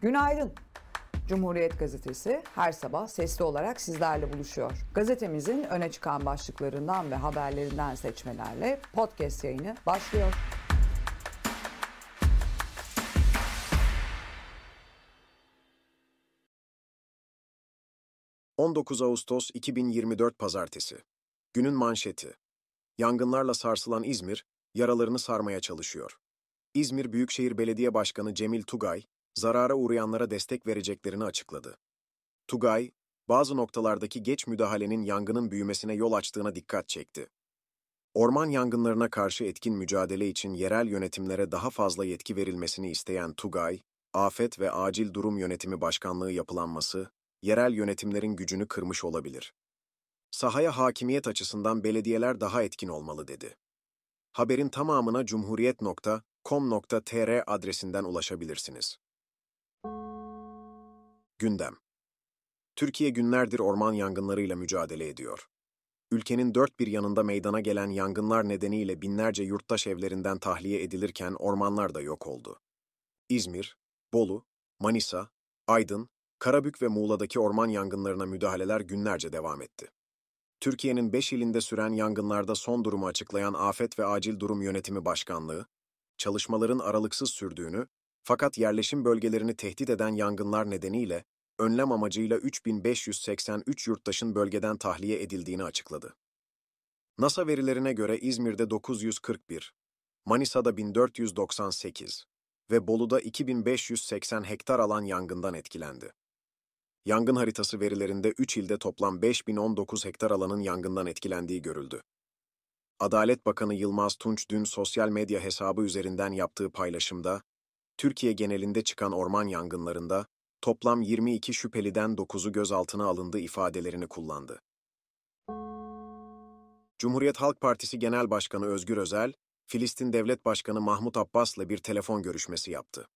Günaydın. Cumhuriyet Gazetesi her sabah sesli olarak sizlerle buluşuyor. Gazetemizin öne çıkan başlıklarından ve haberlerinden seçmelerle podcast yayını başlıyor. ...19 Ağustos 2024 Pazartesi. Günün manşeti. Yangınlarla sarsılan İzmir, yaralarını sarmaya çalışıyor. İzmir Büyükşehir Belediye Başkanı Cemil Tugay, zarara uğrayanlara destek vereceklerini açıkladı. Tugay, bazı noktalardaki geç müdahalenin yangının büyümesine yol açtığına dikkat çekti. Orman yangınlarına karşı etkin mücadele için yerel yönetimlere daha fazla yetki verilmesini isteyen Tugay, Afet ve Acil Durum Yönetimi Başkanlığı yapılanması, yerel yönetimlerin gücünü kırmış olabilir. Sahaya hakimiyet açısından belediyeler daha etkin olmalı dedi. Haberin tamamına cumhuriyet.com.tr adresinden ulaşabilirsiniz. Gündem Türkiye günlerdir orman yangınlarıyla mücadele ediyor. Ülkenin dört bir yanında meydana gelen yangınlar nedeniyle binlerce yurttaş evlerinden tahliye edilirken ormanlar da yok oldu. İzmir, Bolu, Manisa, Aydın, Karabük ve Muğla'daki orman yangınlarına müdahaleler günlerce devam etti. Türkiye'nin 5 ilinde süren yangınlarda son durumu açıklayan Afet ve Acil Durum Yönetimi Başkanlığı, çalışmaların aralıksız sürdüğünü fakat yerleşim bölgelerini tehdit eden yangınlar nedeniyle önlem amacıyla 3583 yurttaşın bölgeden tahliye edildiğini açıkladı. NASA verilerine göre İzmir'de 941, Manisa'da 1498 ve Bolu'da 2580 hektar alan yangından etkilendi. Yangın haritası verilerinde 3 ilde toplam 5019 hektar alanın yangından etkilendiği görüldü. Adalet Bakanı Yılmaz Tunç dün sosyal medya hesabı üzerinden yaptığı paylaşımda, Türkiye genelinde çıkan orman yangınlarında toplam 22 şüpheliden 9'u gözaltına alındı ifadelerini kullandı. Cumhuriyet Halk Partisi Genel Başkanı Özgür Özel, Filistin Devlet Başkanı Mahmut Abbas'la bir telefon görüşmesi yaptı.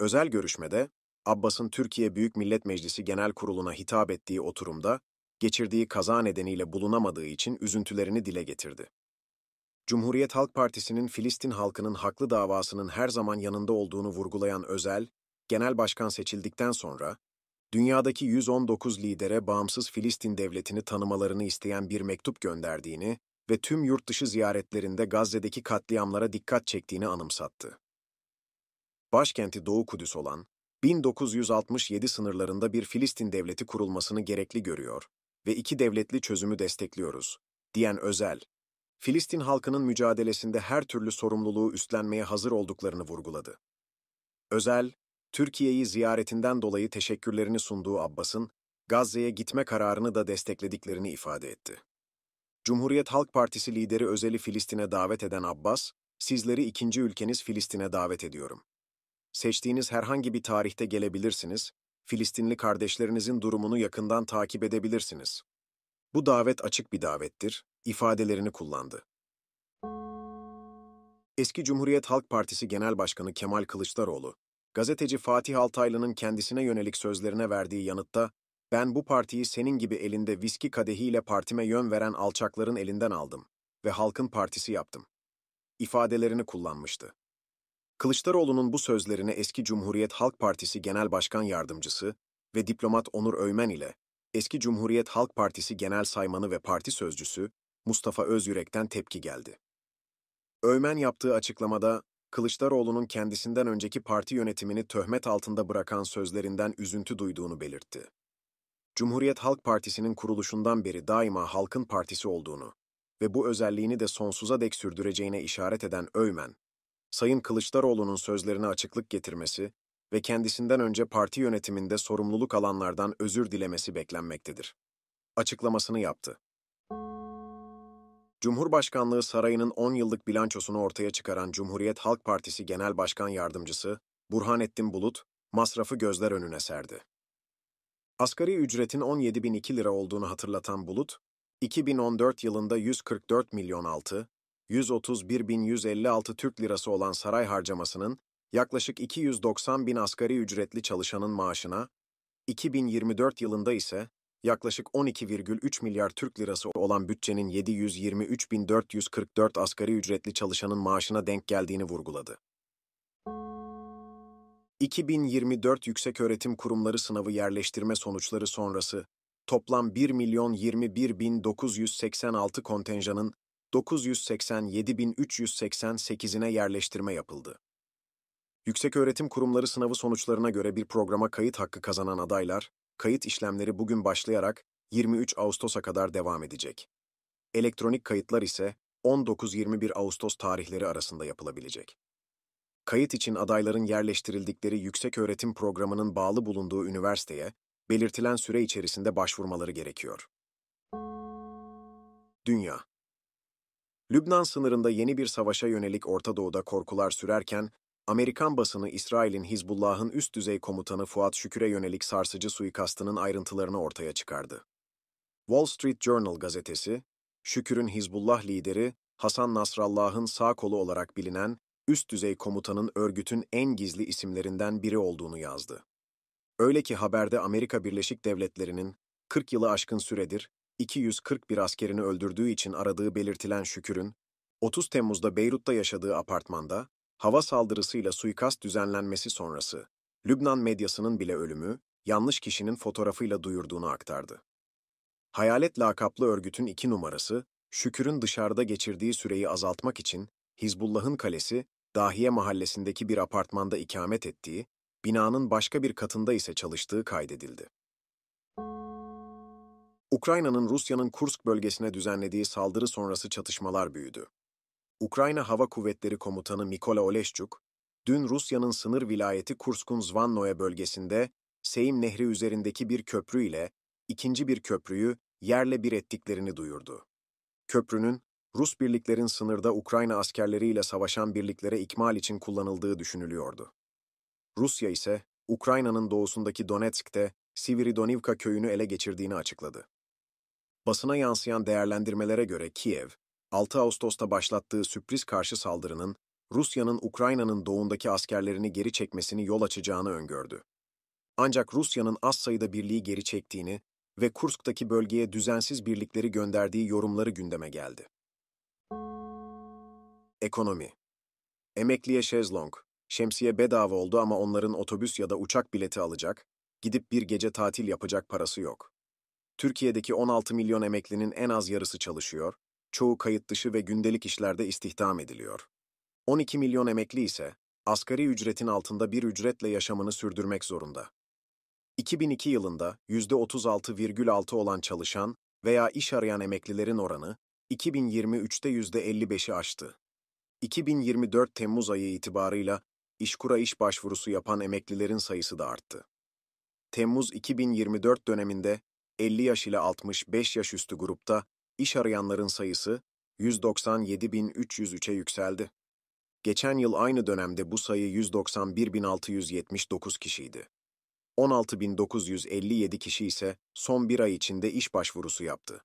Özel görüşmede, Abbas'ın Türkiye Büyük Millet Meclisi Genel Kurulu'na hitap ettiği oturumda, geçirdiği kaza nedeniyle bulunamadığı için üzüntülerini dile getirdi. Cumhuriyet Halk Partisi'nin Filistin halkının haklı davasının her zaman yanında olduğunu vurgulayan Özel, genel başkan seçildikten sonra, dünyadaki 119 lidere bağımsız Filistin devletini tanımalarını isteyen bir mektup gönderdiğini ve tüm yurt dışı ziyaretlerinde Gazze'deki katliamlara dikkat çektiğini anımsattı. Başkenti Doğu Kudüs olan 1967 sınırlarında bir Filistin devleti kurulmasını gerekli görüyor ve iki devletli çözümü destekliyoruz, diyen Özel, Filistin halkının mücadelesinde her türlü sorumluluğu üstlenmeye hazır olduklarını vurguladı. Özel, Türkiye'yi ziyaretinden dolayı teşekkürlerini sunduğu Abbas'ın, Gazze'ye gitme kararını da desteklediklerini ifade etti. Cumhuriyet Halk Partisi lideri Özel'i Filistin'e davet eden Abbas, sizleri ikinci ülkeniz Filistin'e davet ediyorum. Seçtiğiniz herhangi bir tarihte gelebilirsiniz, Filistinli kardeşlerinizin durumunu yakından takip edebilirsiniz. Bu davet açık bir davettir, ifadelerini kullandı. Eski Cumhuriyet Halk Partisi Genel Başkanı Kemal Kılıçdaroğlu, gazeteci Fatih Altaylı'nın kendisine yönelik sözlerine verdiği yanıtta, ben bu partiyi senin gibi elinde viski kadehiyle partime yön veren alçakların elinden aldım ve halkın partisi yaptım. ifadelerini kullanmıştı. Kılıçdaroğlu'nun bu sözlerine eski Cumhuriyet Halk Partisi Genel Başkan Yardımcısı ve diplomat Onur Öymen ile eski Cumhuriyet Halk Partisi Genel Saymanı ve Parti Sözcüsü Mustafa Özyürek'ten tepki geldi. Öğmen yaptığı açıklamada, Kılıçdaroğlu'nun kendisinden önceki parti yönetimini töhmet altında bırakan sözlerinden üzüntü duyduğunu belirtti. Cumhuriyet Halk Partisi'nin kuruluşundan beri daima halkın partisi olduğunu ve bu özelliğini de sonsuza dek sürdüreceğine işaret eden Öğmen, Sayın Kılıçdaroğlu'nun sözlerine açıklık getirmesi ve kendisinden önce parti yönetiminde sorumluluk alanlardan özür dilemesi beklenmektedir. Açıklamasını yaptı. Cumhurbaşkanlığı Sarayı'nın 10 yıllık bilançosunu ortaya çıkaran Cumhuriyet Halk Partisi Genel Başkan Yardımcısı Burhanettin Bulut, masrafı gözler önüne serdi. Asgari ücretin 17.002 lira olduğunu hatırlatan Bulut, 2014 yılında 144 milyon altı, 131.156 Türk lirası olan saray harcamasının yaklaşık 290 bin asgari ücretli çalışanın maaşına, 2024 yılında ise yaklaşık 12,3 milyar Türk lirası olan bütçenin 723.444 asgari ücretli çalışanın maaşına denk geldiğini vurguladı. 2024 Yükseköğretim Kurumları Sınavı yerleştirme sonuçları sonrası toplam 1 milyon 21.986 kontenjanın 987.388'ine yerleştirme yapıldı. Yükseköğretim Kurumları Sınavı sonuçlarına göre bir programa kayıt hakkı kazanan adaylar, Kayıt işlemleri bugün başlayarak 23 Ağustos'a kadar devam edecek. Elektronik kayıtlar ise 19-21 Ağustos tarihleri arasında yapılabilecek. Kayıt için adayların yerleştirildikleri yükseköğretim programının bağlı bulunduğu üniversiteye belirtilen süre içerisinde başvurmaları gerekiyor. Dünya Lübnan sınırında yeni bir savaşa yönelik Orta Doğu'da korkular sürerken Amerikan basını İsrail'in Hizbullah'ın üst düzey komutanı Fuat Şükür'e yönelik sarsıcı suikastının ayrıntılarını ortaya çıkardı. Wall Street Journal gazetesi, Şükür'ün Hizbullah lideri Hasan Nasrallah'ın sağ kolu olarak bilinen üst düzey komutanın örgütün en gizli isimlerinden biri olduğunu yazdı. Öyle ki haberde Amerika Birleşik Devletleri'nin 40 yılı aşkın süredir 241 askerini öldürdüğü için aradığı belirtilen Şükür'ün, 30 Temmuz'da Beyrut'ta yaşadığı apartmanda, hava saldırısıyla suikast düzenlenmesi sonrası, Lübnan medyasının bile ölümü, yanlış kişinin fotoğrafıyla duyurduğunu aktardı. Hayalet lakaplı örgütün iki numarası, Şükür'ün dışarıda geçirdiği süreyi azaltmak için Hizbullah'ın kalesi, Dahiye mahallesindeki bir apartmanda ikamet ettiği, binanın başka bir katında ise çalıştığı kaydedildi. Ukrayna'nın Rusya'nın Kursk bölgesine düzenlediği saldırı sonrası çatışmalar büyüdü. Ukrayna Hava Kuvvetleri Komutanı Mikola Oleşçuk, dün Rusya'nın sınır vilayeti Kursk'un Zvannoye bölgesinde Seyim Nehri üzerindeki bir köprü ile ikinci bir köprüyü yerle bir ettiklerini duyurdu. Köprünün, Rus birliklerin sınırda Ukrayna askerleriyle savaşan birliklere ikmal için kullanıldığı düşünülüyordu. Rusya ise, Ukrayna'nın doğusundaki Donetsk'te Sivridonivka köyünü ele geçirdiğini açıkladı. Basına yansıyan değerlendirmelere göre Kiev, 6 Ağustos'ta başlattığı sürpriz karşı saldırının Rusya'nın Ukrayna'nın doğundaki askerlerini geri çekmesini yol açacağını öngördü. Ancak Rusya'nın az sayıda birliği geri çektiğini ve Kursk'taki bölgeye düzensiz birlikleri gönderdiği yorumları gündeme geldi. Ekonomi Emekliye şezlong, şemsiye bedava oldu ama onların otobüs ya da uçak bileti alacak, gidip bir gece tatil yapacak parası yok. Türkiye'deki 16 milyon emeklinin en az yarısı çalışıyor, çoğu kayıt dışı ve gündelik işlerde istihdam ediliyor. 12 milyon emekli ise asgari ücretin altında bir ücretle yaşamını sürdürmek zorunda. 2002 yılında %36,6 olan çalışan veya iş arayan emeklilerin oranı 2023'te %55'i aştı. 2024 Temmuz ayı itibarıyla İşkura iş başvurusu yapan emeklilerin sayısı da arttı. Temmuz 2024 döneminde 50 yaş ile 65 yaş üstü grupta iş arayanların sayısı 197.303'e yükseldi. Geçen yıl aynı dönemde bu sayı 191.679 kişiydi. 16.957 kişi ise son bir ay içinde iş başvurusu yaptı.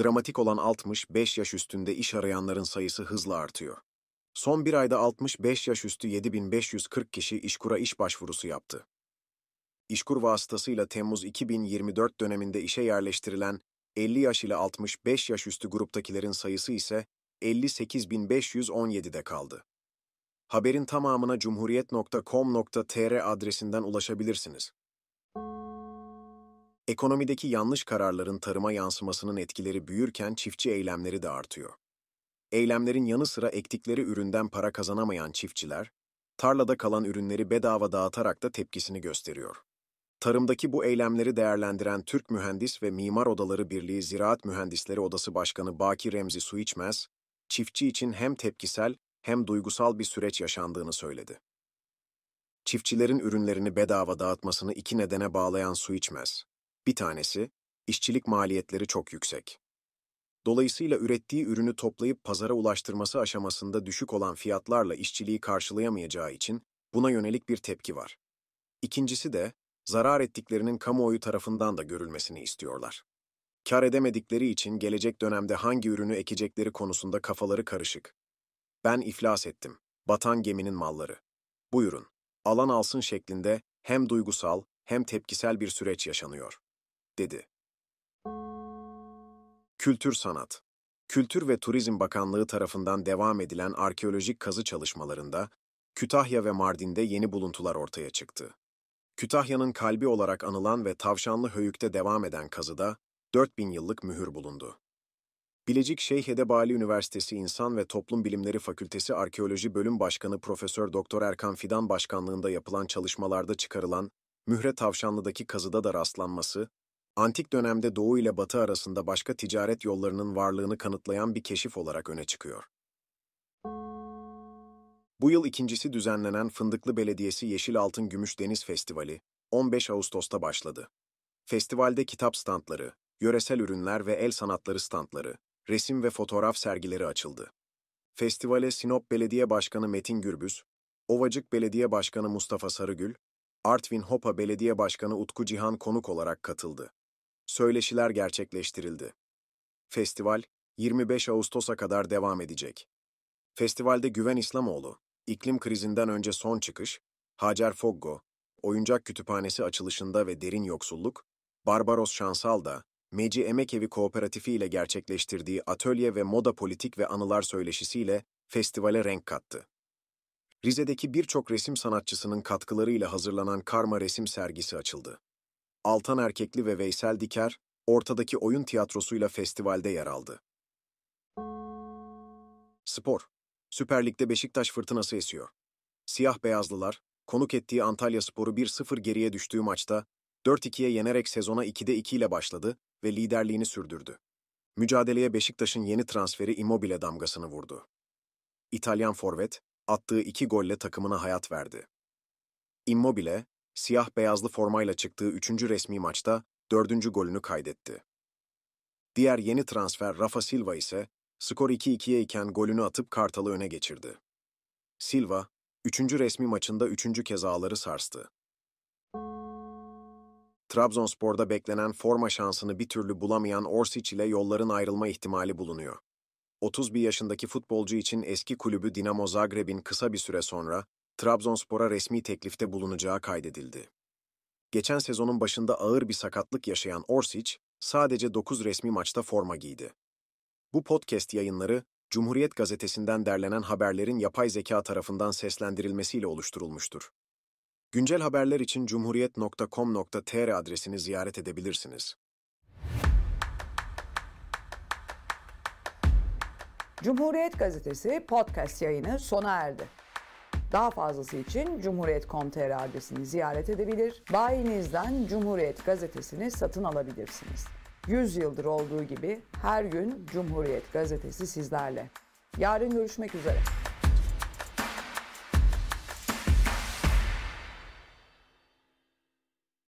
Dramatik olan 65 yaş üstünde iş arayanların sayısı hızla artıyor. Son bir ayda 65 yaş üstü 7540 kişi İşkur'a iş başvurusu yaptı. İşkur vasıtasıyla Temmuz 2024 döneminde işe yerleştirilen 50 yaş ile 65 yaş üstü gruptakilerin sayısı ise 58.517'de kaldı. Haberin tamamına cumhuriyet.com.tr adresinden ulaşabilirsiniz. Ekonomideki yanlış kararların tarıma yansımasının etkileri büyürken çiftçi eylemleri de artıyor. Eylemlerin yanı sıra ektikleri üründen para kazanamayan çiftçiler, tarlada kalan ürünleri bedava dağıtarak da tepkisini gösteriyor. Tarımdaki bu eylemleri değerlendiren Türk Mühendis ve Mimar Odaları Birliği Ziraat Mühendisleri Odası Başkanı Baki Remzi Suiçmez, çiftçi için hem tepkisel hem duygusal bir süreç yaşandığını söyledi. Çiftçilerin ürünlerini bedava dağıtmasını iki nedene bağlayan Su Suiçmez. Bir tanesi, işçilik maliyetleri çok yüksek. Dolayısıyla ürettiği ürünü toplayıp pazara ulaştırması aşamasında düşük olan fiyatlarla işçiliği karşılayamayacağı için buna yönelik bir tepki var. İkincisi de zarar ettiklerinin kamuoyu tarafından da görülmesini istiyorlar. Kar edemedikleri için gelecek dönemde hangi ürünü ekecekleri konusunda kafaları karışık. Ben iflas ettim, batan geminin malları. Buyurun, alan alsın şeklinde hem duygusal hem tepkisel bir süreç yaşanıyor, dedi. Kültür Sanat Kültür ve Turizm Bakanlığı tarafından devam edilen arkeolojik kazı çalışmalarında Kütahya ve Mardin'de yeni buluntular ortaya çıktı. Kütahya'nın kalbi olarak anılan ve Tavşanlı Höyük'te devam eden kazıda 4000 yıllık mühür bulundu. Bilecik Şeyh Edebali Üniversitesi İnsan ve Toplum Bilimleri Fakültesi Arkeoloji Bölüm Başkanı Profesör Doktor Erkan Fidan başkanlığında yapılan çalışmalarda çıkarılan Mühre Tavşanlı'daki kazıda da rastlanması, antik dönemde Doğu ile Batı arasında başka ticaret yollarının varlığını kanıtlayan bir keşif olarak öne çıkıyor. Bu yıl ikincisi düzenlenen Fındıklı Belediyesi Yeşil Altın Gümüş Deniz Festivali 15 Ağustos'ta başladı. Festivalde kitap standları, yöresel ürünler ve el sanatları standları, resim ve fotoğraf sergileri açıldı. Festivale Sinop Belediye Başkanı Metin Gürbüz, Ovacık Belediye Başkanı Mustafa Sarıgül, Artvin Hopa Belediye Başkanı Utku Cihan konuk olarak katıldı. Söyleşiler gerçekleştirildi. Festival 25 Ağustos'a kadar devam edecek. Festivalde Güven İslamoğlu, İklim krizinden önce son çıkış, Hacer Foggo, oyuncak kütüphanesi açılışında ve derin yoksulluk, Barbaros Şansal da, Meci Emek Evi Kooperatifi ile gerçekleştirdiği atölye ve moda politik ve anılar söyleşisiyle festivale renk kattı. Rize'deki birçok resim sanatçısının katkılarıyla hazırlanan Karma Resim sergisi açıldı. Altan Erkekli ve Veysel Diker, ortadaki oyun tiyatrosuyla festivalde yer aldı. Spor Süper Lig'de Beşiktaş fırtınası esiyor. Siyah beyazlılar, konuk ettiği Antalya Sporu 1-0 geriye düştüğü maçta 4-2'ye yenerek sezona 2'de 2 ile başladı ve liderliğini sürdürdü. Mücadeleye Beşiktaş'ın yeni transferi Immobile damgasını vurdu. İtalyan forvet, attığı iki golle takımına hayat verdi. Immobile, siyah-beyazlı formayla çıktığı üçüncü resmi maçta dördüncü golünü kaydetti. Diğer yeni transfer Rafa Silva ise Skor 2-2'ye iken golünü atıp Kartal'ı öne geçirdi. Silva, üçüncü resmi maçında üçüncü kez ağları sarstı. Trabzonspor'da beklenen forma şansını bir türlü bulamayan Orsic ile yolların ayrılma ihtimali bulunuyor. 31 yaşındaki futbolcu için eski kulübü Dinamo Zagreb'in kısa bir süre sonra Trabzonspor'a resmi teklifte bulunacağı kaydedildi. Geçen sezonun başında ağır bir sakatlık yaşayan Orsic, sadece 9 resmi maçta forma giydi. Bu podcast yayınları, Cumhuriyet Gazetesi'nden derlenen haberlerin yapay zeka tarafından seslendirilmesiyle oluşturulmuştur. Güncel haberler için cumhuriyet.com.tr adresini ziyaret edebilirsiniz. Cumhuriyet Gazetesi podcast yayını sona erdi. Daha fazlası için Cumhuriyet.com.tr adresini ziyaret edebilir, bayinizden Cumhuriyet Gazetesi'ni satın alabilirsiniz. 100 yıldır olduğu gibi her gün Cumhuriyet gazetesi sizlerle. Yarın görüşmek üzere.